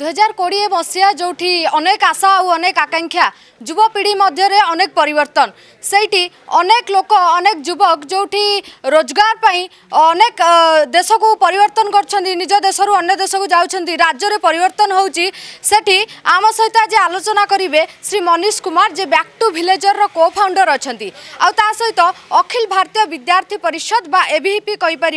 দুহাজার কোড়িয়ে মশিয়া যেটি অনেক আশা অনেক আকাঙ্ক্ষা যুবপিঢ়ি মধ্যে অনেক পরিবর্তন সেইটি অনেক লোক অনেক যুবক যেটি রোজগার পাই অনেক দেশক পরিবর্তন করছেন নিজ দেশর অন্য দেশক যাচ্ছেন রাজ্যের পরিবর্তন হচ্ছে সেটি আম সহিত আজ আলোচনা করবে শ্রী মনীষ কুমার যে ব্যাক টু ভিলেজর কো ফাউন্ডর অনেক তা সহিত অখিল ভারতীয় বিদ্যার্থী পরিষদ বা এভিপি কইপার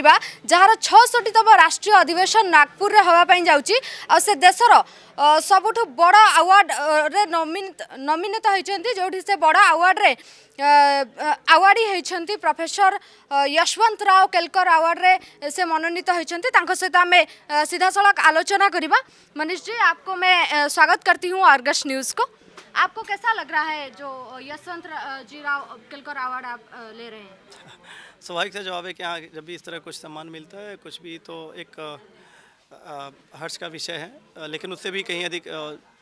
যার ছষট্টিতম রাষ্ট্রীয় অধিবেশন নাগপুরে হওয়া যাচ্ছি আসে দেশর सबुठ बड़ आवार्ड नमिनेत होती जो से बड़ आवार्ड रे आवारी होती प्रफेसर यशवंत राव केलकर आवार्ड रे से मनोनीत होती सहित आम सीधा सड़क आलोचना करवा मनीष जी आपको मैं स्वागत करती हूँ अर्गस न्यूज को आपको कैसा लग रहा है जो यशवंत जी राव केलकर अवार्ड आप ले रहे हैं स्वाभाविक से जवाब है कि हाँ, जब भी इस तरह कुछ सम्मान मिलता है कुछ भी तो एक हर्ष का विषय है लेकिन उससे भी कहीं अधिक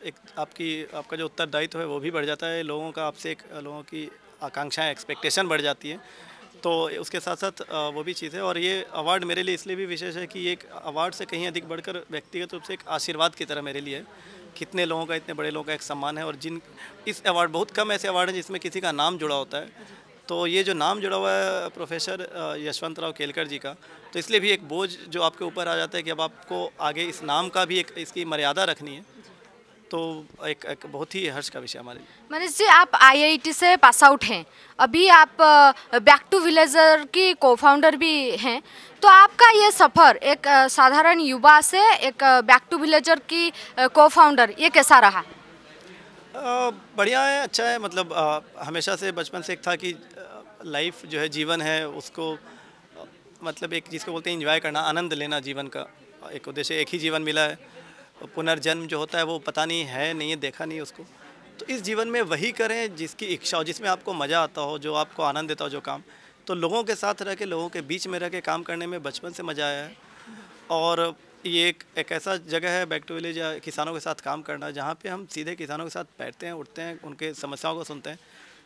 एक आपकी आपका जो उत्तरदायित्व है वो भी बढ़ जाता है लोगों का आपसे एक लोगों की आकांक्षाएं एक्सपेक्टेशन बढ़ जाती है तो उसके साथ साथ वो भी चीज़ है और ये अवार्ड मेरे लिए इसलिए भी विशेष है कि ये एक अवार्ड से कहीं अधिक बढ़कर व्यक्तिगत रूप से एक आशीर्वाद की तरह मेरे लिए है कितने लोगों का इतने बड़े लोगों का एक सम्मान है और जिन इस अवार्ड बहुत कम ऐसे अवार्ड हैं जिसमें किसी का नाम जुड़ा होता है तो ये जो नाम जुड़ा हुआ है प्रोफेसर यशवंत राव केलकर जी का तो इसलिए भी एक बोझ जो आपके ऊपर आ जाता है कि अब आपको आगे इस नाम का भी एक इसकी मर्यादा रखनी है तो एक, एक बहुत ही हर्ष का विषय हमारे लिए मनीष जी आप आईआईटी से पास आउट हैं अभी आप बैक टू विलेजर की को फाउंडर भी हैं तो आपका ये सफ़र एक साधारण युवा से एक बैक टू विलेजर की को फाउंडर ये कैसा रहा बढ़िया है अच्छा है मतलब आ, हमेशा से बचपन से एक था कि लाइफ जो है जीवन है उसको मतलब एक जिसको बोलते हैं इन्जॉय करना आनंद लेना जीवन का एक उद्देश्य एक ही जीवन मिला है पुनर्जन्म जो होता है वो पता नहीं है नहीं है देखा नहीं उसको तो इस जीवन में वही करें जिसकी इच्छा हो जिसमें आपको मज़ा आता हो जो आपको आनंद देता हो जो काम तो लोगों के साथ रह के लोगों के बीच में रह के काम करने में बचपन से मज़ा आया है और ये एक, एक ऐसा जगह है बैक टू विलेज किसानों के साथ काम करना जहाँ पे हम सीधे किसानों के साथ बैठते हैं उठते हैं उनके समस्याओं को सुनते हैं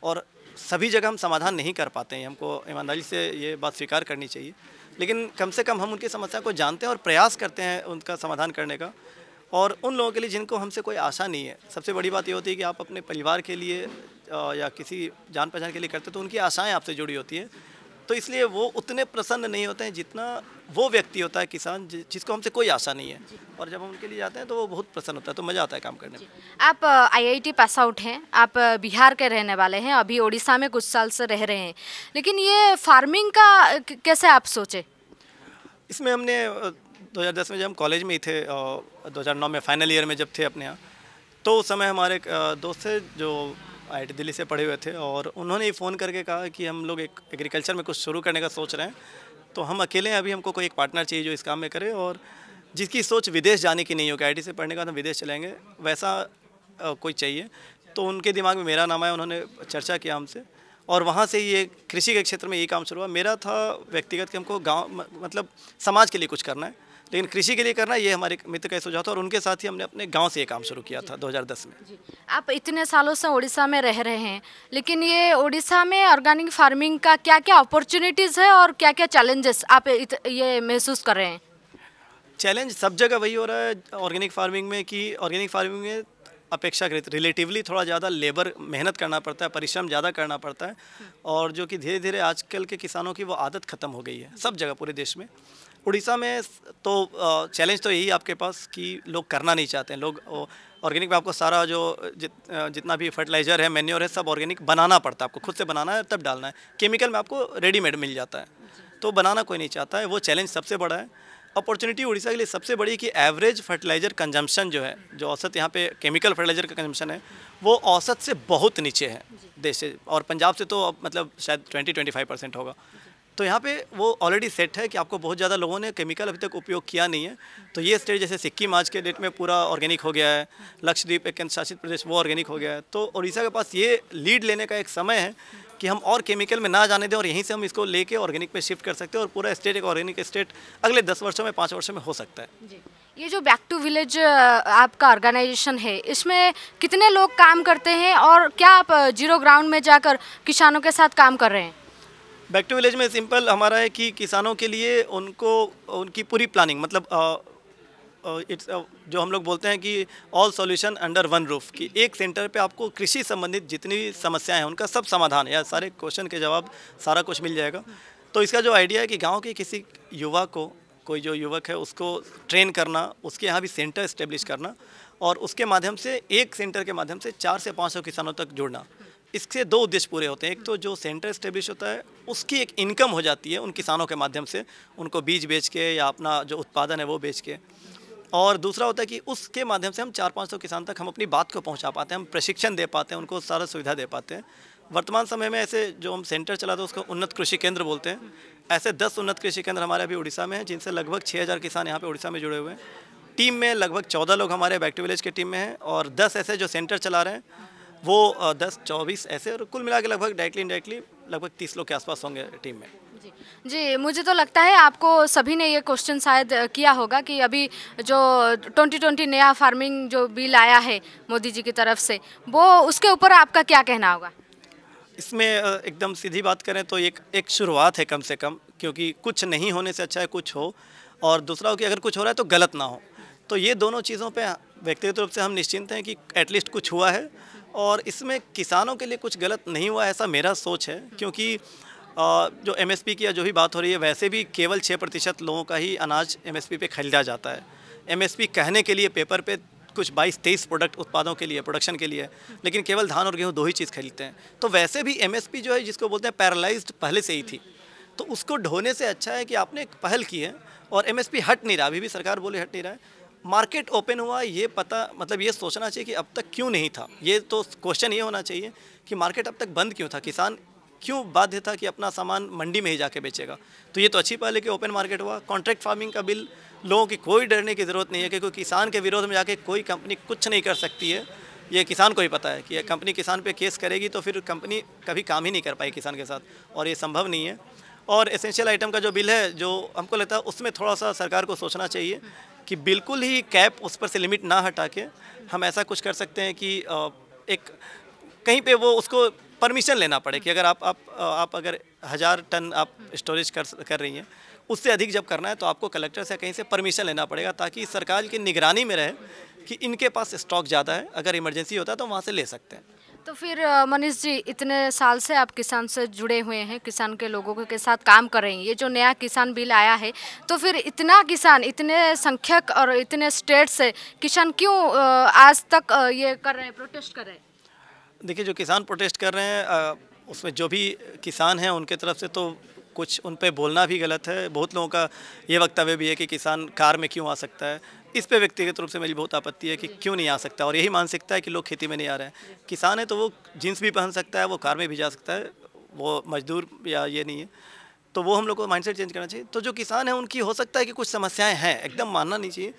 और सभी जगह हम समाधान नहीं कर पाते हैं हमको ईमानदारी से ये बात स्वीकार करनी चाहिए लेकिन कम से कम हम उनकी समस्या को जानते हैं और प्रयास करते हैं उनका समाधान करने का और उन लोगों के लिए जिनको हमसे कोई आशा नहीं है सबसे बड़ी बात ये होती है कि आप अपने परिवार के लिए या किसी जान पहचान के लिए करते तो उनकी आशाएँ आपसे जुड़ी होती है तो इसलिए वो उतने प्रसन्न नहीं होते हैं जितना वो व्यक्ति होता है किसान जिसको हमसे कोई आशा नहीं है और जब हम उनके लिए जाते हैं तो वो बहुत प्रसन्न होता है तो मज़ा आता है काम करने में आप आईआईटी पास आउट हैं आप बिहार के रहने वाले हैं अभी ओडिशा में कुछ साल से रह रहे हैं लेकिन ये फार्मिंग का कैसे आप सोचे इसमें हमने दो में जब हम कॉलेज में ही थे दो में फाइनल ईयर में जब थे अपने यहाँ तो उस समय हमारे दोस्त थे जो आई दिल्ली से पढ़े हुए थे और उन्होंने ये फ़ोन करके कहा कि हम लोग एक एग्रीकल्चर में कुछ शुरू करने का सोच रहे हैं तो हम अकेले हैं अभी हमको कोई एक पार्टनर चाहिए जो इस काम में करे और जिसकी सोच विदेश जाने की नहीं होगी आई से पढ़ने का हम तो विदेश चलेंगे वैसा कोई चाहिए तो उनके दिमाग में मेरा नाम आया उन्होंने चर्चा किया हमसे और वहाँ से ये कृषि के क्षेत्र में ये काम शुरू हुआ मेरा था व्यक्तिगत कि हमको गांव मतलब समाज के लिए कुछ करना है लेकिन कृषि के लिए करना ये हमारे मित्र का सुझाव था और उनके साथ ही हमने अपने गाँव से ये काम शुरू किया था 2010 में आप इतने सालों से उड़ीसा में रह रहे हैं लेकिन ये ओडिशा में ऑर्गेनिक फार्मिंग का क्या क्या अपॉर्चुनिटीज़ है और क्या क्या चैलेंजेस आप ये महसूस कर रहे हैं चैलेंज सब जगह वही हो रहा है ऑर्गेनिक फार्मिंग में कि ऑर्गेनिक फार्मिंग में अपेक्षाकृत रिलेटिवली थोड़ा ज़्यादा लेबर मेहनत करना पड़ता है परिश्रम ज़्यादा करना पड़ता है और जो कि धीरे धीरे आजकल के किसानों की वो आदत ख़त्म हो गई है सब जगह पूरे देश में उड़ीसा में तो चैलेंज तो यही आपके पास कि लोग करना नहीं चाहते हैं लोग ऑर्गेनिक में आपको सारा जो जित, जितना भी फर्टिलाइज़र है मेन्योर है सब ऑर्गेनिक बनाना पड़ता है आपको खुद से बनाना है तब डालना है केमिकल में आपको रेडीमेड मिल जाता है तो बनाना कोई नहीं चाहता है वो चैलेंज सबसे बड़ा है अपॉर्चुनिटी उड़ीसा के लिए सबसे बड़ी कि एवरेज फर्टिलाइज़र कंजम्पशन जो है जो औसत यहाँ पे केमिकल फर्टिलाइज़र का कंजम्पशन है वो औसत से बहुत नीचे है देश से और पंजाब से तो मतलब शायद ट्वेंटी ट्वेंटी फाइव परसेंट होगा तो यहाँ पे वो ऑलरेडी सेट है कि आपको बहुत ज़्यादा लोगों ने केमिकल अभी तक उपयोग किया नहीं है तो ये स्टेट जैसे सिक्किम आज के डेट में पूरा ऑर्गेनिक हो गया है लक्षद्वीप एक केंद्र शासित प्रदेश वो ऑर्गेनिक हो गया है तो उड़ीसा के पास ये लीड लेने का एक समय है कि हम और केमिकल में ना जाने दें और यहीं से हम इसको लेके ऑर्गेनिक में शिफ्ट कर सकते हैं और पूरा स्टेट एक ऑर्गेनिक स्टेट अगले दस वर्षों में पाँच वर्षों में हो सकता है जी ये जो बैक टू विलेज आपका ऑर्गेनाइजेशन है इसमें कितने लोग काम करते हैं और क्या आप जीरो ग्राउंड में जाकर किसानों के साथ काम कर रहे हैं बैक टू विलेज में सिंपल हमारा है कि किसानों के लिए उनको उनकी पूरी प्लानिंग मतलब आ, इट्स जो हम लोग बोलते हैं कि all solution under one roof कि एक सेंटर पे आपको कृषि संबंधित जितनी भी समस्याएं हैं उनका सब समाधान या सारे क्वेश्चन के जवाब सारा कुछ मिल जाएगा तो इसका जो आइडिया है कि गांव के किसी युवा को कोई जो युवक है उसको ट्रेन करना उसके यहाँ भी सेंटर इस्टेब्लिश करना और उसके माध्यम से एक सेंटर के माध्यम से चार से पाँच सौ किसानों तक जुड़ना इससे दो उद्देश्य पूरे होते हैं एक तो जो सेंटर इस्टेब्लिश होता है उसकी एक इनकम हो जाती है उन किसानों के माध्यम से उनको बीज बेच के या अपना जो उत्पादन है वो बेच के और दूसरा होता है कि उसके माध्यम से हम चार पाँच सौ किसान तक हम अपनी बात को पहुँचा पाते हैं हम प्रशिक्षण दे पाते हैं उनको सारा सुविधा दे पाते हैं वर्तमान समय में ऐसे जो हम सेंटर चलाते हैं उसको उन्नत कृषि केंद्र बोलते हैं ऐसे दस उन्नत कृषि केंद्र हमारे अभी उड़ीसा में हैं जिनसे लगभग छः हज़ार किसान यहाँ पर उड़ीसा में जुड़े हुए हैं टीम में लगभग चौदह लोग हमारे बैक टू विलेज की टीम में हैं और दस ऐसे जो सेंटर चला रहे हैं वो दस चौबीस ऐसे और कुल मिला के लगभग डायरेक्टली इनडायरेक्टली लगभग तीस लोग के आसपास होंगे टीम में जी मुझे तो लगता है आपको सभी ने ये क्वेश्चन शायद किया होगा कि अभी जो 2020 नया फार्मिंग जो बिल आया है मोदी जी की तरफ से वो उसके ऊपर आपका क्या कहना होगा इसमें एकदम सीधी बात करें तो एक एक शुरुआत है कम से कम क्योंकि कुछ नहीं होने से अच्छा है कुछ हो और दूसरा हो कि अगर कुछ हो रहा है तो गलत ना हो तो ये दोनों चीज़ों पर व्यक्तिगत रूप से हम निश्चिंत हैं कि एटलीस्ट कुछ हुआ है और इसमें किसानों के लिए कुछ गलत नहीं हुआ ऐसा मेरा सोच है क्योंकि जो एमएसपी की या जो भी बात हो रही है वैसे भी केवल छः प्रतिशत लोगों का ही अनाज एमएसपी पे खरीदा जाता है एमएसपी कहने के लिए पेपर पे कुछ बाईस तेईस प्रोडक्ट उत्पादों के लिए प्रोडक्शन के लिए लेकिन केवल धान और गेहूँ दो ही चीज़ खरीदते हैं तो वैसे भी पी जो है जिसको बोलते हैं पैरालाइज्ड पहले से ही थी तो उसको ढोने से अच्छा है कि आपने एक पहल की है और पी हट नहीं रहा अभी भी सरकार बोले हट नहीं रहा है मार्केट ओपन हुआ ये पता मतलब ये सोचना चाहिए कि अब तक क्यों नहीं था ये तो क्वेश्चन ये होना चाहिए कि मार्केट अब तक बंद क्यों था किसान क्यों बाध्य था कि अपना सामान मंडी में ही जाके बेचेगा तो ये तो अच्छी पहले कि ओपन मार्केट हुआ कॉन्ट्रैक्ट फार्मिंग का बिल लोगों की कोई डरने की ज़रूरत नहीं है क्योंकि किसान के विरोध में जाके कोई कंपनी कुछ नहीं कर सकती है ये किसान को ही पता है कि कंपनी किसान पे केस करेगी तो फिर कंपनी कभी काम ही नहीं कर पाई किसान के साथ और ये संभव नहीं है और एसेंशियल आइटम का जो बिल है जो हमको लगता है उसमें थोड़ा सा सरकार को सोचना चाहिए कि बिल्कुल ही कैप उस पर से लिमिट ना हटा के हम ऐसा कुछ कर सकते हैं कि एक कहीं पे वो उसको परमिशन लेना पड़े कि अगर आप आप आप अगर हज़ार टन आप स्टोरेज कर कर रही हैं उससे अधिक जब करना है तो आपको कलेक्टर से कहीं से परमिशन लेना पड़ेगा ताकि सरकार की निगरानी में रहे कि इनके पास स्टॉक ज़्यादा है अगर इमरजेंसी होता है तो वहाँ से ले सकते हैं तो फिर मनीष जी इतने साल से आप किसान से जुड़े हुए हैं किसान के लोगों के साथ काम कर रहे हैं ये जो नया किसान बिल आया है तो फिर इतना किसान इतने संख्यक और इतने स्टेट से किसान क्यों आज तक ये कर रहे हैं प्रोटेस्ट कर रहे हैं देखिए जो किसान प्रोटेस्ट कर रहे हैं उसमें जो भी किसान हैं उनके तरफ से तो कुछ उन पर बोलना भी गलत है बहुत लोगों का ये वक्तव्य भी है कि किसान कार में क्यों आ सकता है इस पर व्यक्तिगत रूप से मेरी बहुत आपत्ति है कि क्यों नहीं आ सकता और यही मान सकता है कि लोग खेती में नहीं आ रहे हैं किसान है तो वो जीन्स भी पहन सकता है वो कार में भी जा सकता है वो मजदूर या ये नहीं है तो वो हम लोग को माइंड चेंज करना चाहिए तो जो किसान है उनकी हो सकता है कि कुछ समस्याएँ हैं एकदम मानना नहीं चाहिए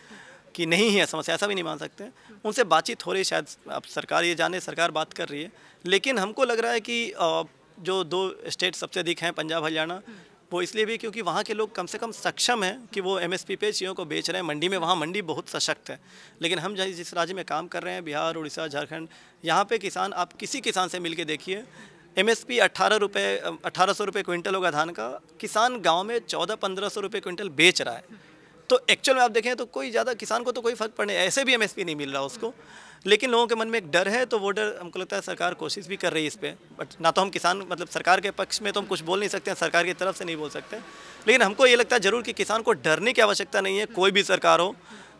कि नहीं है समस्या ऐसा भी नहीं मान सकते उनसे बातचीत हो रही है शायद अब सरकार ये जाने सरकार बात कर रही है लेकिन हमको लग रहा है कि जो दो स्टेट सबसे अधिक हैं पंजाब हरियाणा वो इसलिए भी क्योंकि वहाँ के लोग कम से कम सक्षम हैं कि वो पी पे चीज़ों को बेच रहे हैं मंडी में वहाँ मंडी बहुत सशक्त है लेकिन हम जिस राज्य में काम कर रहे हैं बिहार उड़ीसा झारखंड यहाँ पे किसान आप किसी किसान से मिल के देखिए एम एस पी अट्ठारह रुपये अठारह सौ रुपये क्विंटल होगा धान का किसान गाँव में चौदह पंद्रह सौ रुपये क्विंटल बेच रहा है तो एक्चुअल में आप देखें तो कोई ज़्यादा किसान को तो कोई फ़र्क पड़ने ऐसे भी एमएसपी नहीं मिल रहा उसको लेकिन लोगों के मन में एक डर है तो वो डर हमको लगता है सरकार कोशिश भी कर रही है इस पर बट ना तो हम किसान मतलब सरकार के पक्ष में तो हम कुछ बोल नहीं सकते हैं सरकार की तरफ से नहीं बोल सकते लेकिन हमको ये लगता है ज़रूर कि किसान को डरने की आवश्यकता नहीं है कोई भी सरकार हो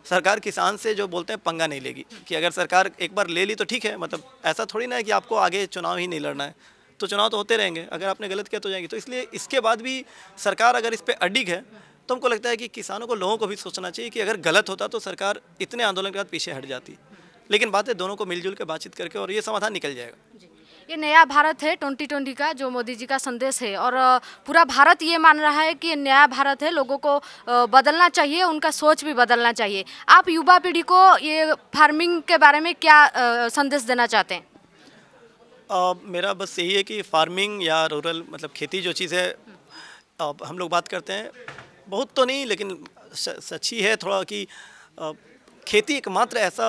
सरकार किसान से जो बोलते हैं पंगा नहीं लेगी कि अगर सरकार एक बार ले ली तो ठीक है मतलब ऐसा थोड़ी ना है कि आपको आगे चुनाव ही नहीं लड़ना है तो चुनाव तो होते रहेंगे अगर आपने गलत किया तो जाएंगे तो इसलिए इसके बाद भी सरकार अगर इस पर अडिग है तो हमको लगता है कि किसानों को लोगों को भी सोचना चाहिए कि अगर गलत होता तो सरकार इतने आंदोलन के बाद पीछे हट जाती लेकिन बात है दोनों को मिलजुल के बातचीत करके और ये समाधान निकल जाएगा ये नया भारत है ट्वेंटी ट्वेंटी का जो मोदी जी का संदेश है और पूरा भारत ये मान रहा है कि नया भारत है लोगों को बदलना चाहिए उनका सोच भी बदलना चाहिए आप युवा पीढ़ी को ये फार्मिंग के बारे में क्या संदेश देना चाहते हैं आ, मेरा बस यही है कि फार्मिंग या रूरल मतलब खेती जो चीज़ है हम लोग बात करते हैं बहुत तो नहीं लेकिन सच्ची है थोड़ा कि खेती एकमात्र ऐसा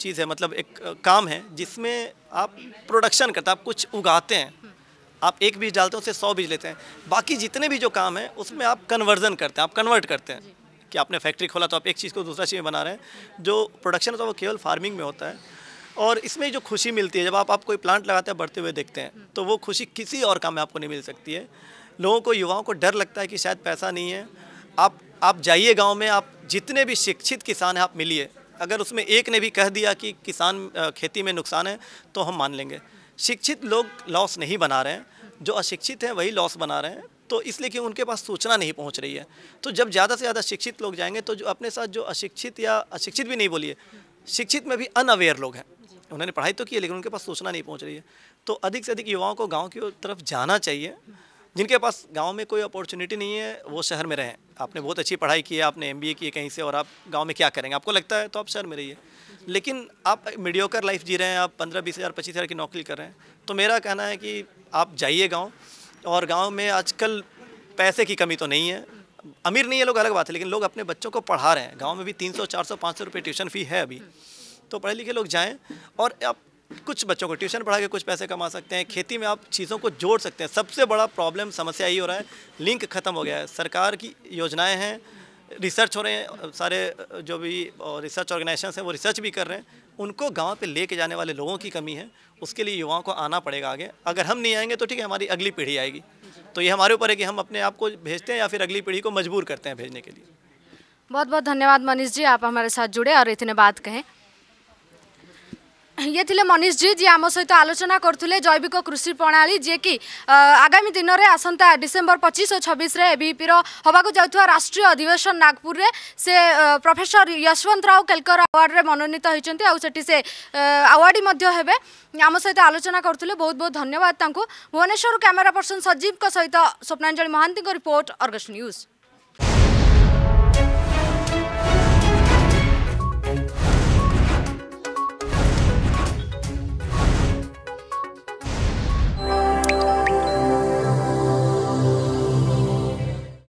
चीज़ है मतलब एक काम है जिसमें आप प्रोडक्शन करते हैं आप कुछ उगाते हैं आप एक बीज डालते हैं उससे सौ बीज लेते हैं बाकी जितने भी जो काम है उसमें आप कन्वर्जन करते हैं आप कन्वर्ट करते हैं कि आपने फैक्ट्री खोला तो आप एक चीज़ को दूसरा चीज़ बना रहे हैं जो प्रोडक्शन होता है वो केवल फार्मिंग में होता है और इसमें जो खुशी मिलती है जब आप आप कोई प्लांट लगाते हैं बढ़ते हुए देखते हैं तो वो खुशी किसी और काम में आपको नहीं मिल सकती है लोगों को युवाओं को डर लगता है कि शायद पैसा नहीं है आप आप जाइए गांव में आप जितने भी शिक्षित किसान हैं आप मिलिए अगर उसमें एक ने भी कह दिया कि किसान खेती में नुकसान है तो हम मान लेंगे शिक्षित लोग लॉस नहीं बना रहे हैं जो अशिक्षित हैं वही लॉस बना रहे हैं तो इसलिए कि उनके पास सूचना नहीं पहुंच रही है तो जब ज़्यादा से ज़्यादा शिक्षित लोग जाएंगे तो जो अपने साथ जो अशिक्षित या अशिक्षित भी नहीं बोलिए शिक्षित में भी अनअवेयर लोग हैं उन्होंने पढ़ाई तो की है लेकिन उनके पास सूचना नहीं पहुँच रही है तो अधिक से अधिक युवाओं को गाँव की तरफ जाना चाहिए जिनके पास गांव में कोई अपॉर्चुनिटी नहीं है वो शहर में रहें आपने बहुत अच्छी पढ़ाई की है आपने एम की है कहीं से और आप गाँव में क्या करेंगे आपको लगता है तो आप शहर में रहिए लेकिन आप मीडियोकर लाइफ जी रहे हैं आप पंद्रह बीस हज़ार पच्चीस हज़ार की नौकरी कर रहे हैं तो मेरा कहना है कि आप जाइए गाँव और गाँव में आजकल पैसे की कमी तो नहीं है अमीर नहीं है लोग अलग बात है लेकिन लोग अपने बच्चों को पढ़ा रहे हैं गाँव में भी तीन सौ चार सौ पाँच सौ रुपये ट्यूशन फ़ी है अभी तो पढ़े लिखे लोग जाएँ और आप कुछ बच्चों को ट्यूशन पढ़ा के कुछ पैसे कमा सकते हैं खेती में आप चीज़ों को जोड़ सकते हैं सबसे बड़ा प्रॉब्लम समस्या यही हो रहा है लिंक ख़त्म हो गया है सरकार की योजनाएं हैं रिसर्च हो रहे हैं सारे जो भी रिसर्च ऑर्गेनाइजेशन हैं वो रिसर्च भी कर रहे हैं उनको गांव पे लेके जाने वाले लोगों की कमी है उसके लिए युवाओं को आना पड़ेगा आगे अगर हम नहीं आएंगे तो ठीक है हमारी अगली पीढ़ी आएगी तो ये हमारे ऊपर है कि हम अपने आप को भेजते हैं या फिर अगली पीढ़ी को मजबूर करते हैं भेजने के लिए बहुत बहुत धन्यवाद मनीष जी आप हमारे साथ जुड़े और इतने बात कहें ये थिले मनीष जी जी आम सहित आलोचना करुले जैविक कृषि प्रणाली जी कि आगामी दिन में आसंता डिसेम्बर पचिश और छब्बीस एबीपीर हवाक जाऊा राष्ट्रीय अधिवेशन नागपुर में से प्रफेसर यशवंत राव केलकर आवार्ड में मनोनीत होती आठी से आवार्डी हे आम सहित आलोचना करुले बहुत बहुत धन्यवाद भुवनेश्वर कैमेरा पर्सन सजीव सहित Swapnajali Mahanty report Argus news